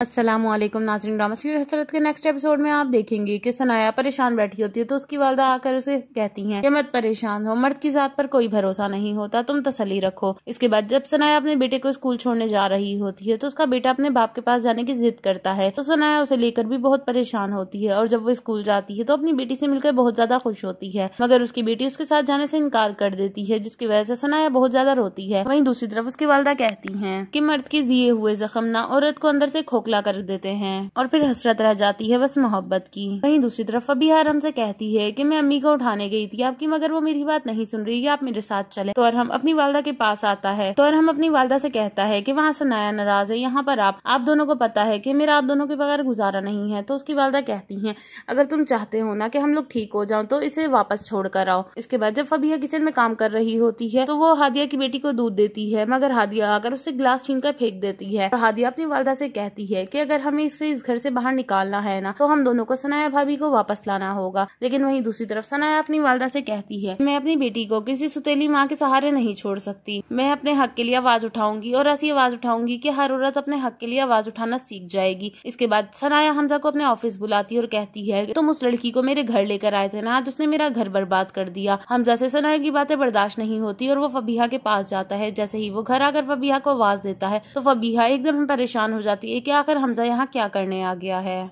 असलम नाजरीन drama serial हसरत के नेक्स्ट एपिसोड में आप देखेंगे कि सनाया परेशान बैठी होती है तो उसकी वालदा आकर उसे कहती हैं कि मत परेशान हो मर्द की जात पर कोई भरोसा नहीं होता तुम तसली रखो इसके बाद जब सनाया अपने बेटे को स्कूल छोड़ने जा रही होती है तो उसका बेटा अपने बाप के पास जाने की जिद करता है तो सनाया उसे लेकर भी बहुत परेशान होती है और जब वो स्कूल जाती है तो अपनी बेटी से मिलकर बहुत ज्यादा खुश होती है मगर उसकी बेटी उसके साथ जाने से इनकार कर देती है जिसकी वजह से सनाया बहुत ज्यादा रोती है वही दूसरी तरफ उसकी वालदा कहती है की मर्द के दिए हुए जख्म ना औरत को अंदर से खोख खोखला कर देते हैं और फिर हसरत रह जाती है बस मोहब्बत की वहीं दूसरी तरफ अभी अरहम से कहती है कि मैं अम्मी को उठाने गई थी आपकी मगर वो मेरी बात नहीं सुन रही है आप मेरे साथ चले तो हम अपनी वालदा के पास आता है तो हम अपनी वालदा से कहता है की वहाँ सनाया नाराज है यहाँ पर आप आप दोनों को पता है की मेरा आप दोनों के बगैर गुजारा नहीं है तो उसकी वालदा कहती है अगर तुम चाहते हो ना की हम लोग ठीक हो जाओ तो इसे वापस छोड़ कर आओ इसके बाद जब फबिया किचन में काम कर रही होती है तो वो हादिया की बेटी को दूध देती है मगर हादिया आकर उससे ग्लास छीन कर फेंक देती है और हादिया अपनी वालदा से कहती है है कि अगर हमें इसे इस घर से बाहर निकालना है ना तो हम दोनों को सनाया भाभी को वापस लाना होगा लेकिन वहीं दूसरी तरफ सनाया अपनी वालदा से कहती है मैं अपनी बेटी को किसी सुतेली माँ के सहारे नहीं छोड़ सकती मैं अपने हक के लिए आवाज उठाऊंगी और ऐसी आवाज उठाऊंगी की हर औरत अपने हक के लिए आवाज उठाना सीख जाएगी इसके बाद सनाया हमजा को अपने ऑफिस बुलाती है और कहती है तुम उस लड़की को मेरे घर लेकर आए थे ना आज उसने मेरा घर बर्बाद कर दिया हमजा से सनाया की बातें बर्दाश्त नहीं होती और वो फबीहा के पास जाता है जैसे ही वो घर आकर फबीहा को आवाज देता है तो फबीहा एकदम परेशान हो जाती है कि आखिर हमज़ा यहाँ क्या करने आ गया है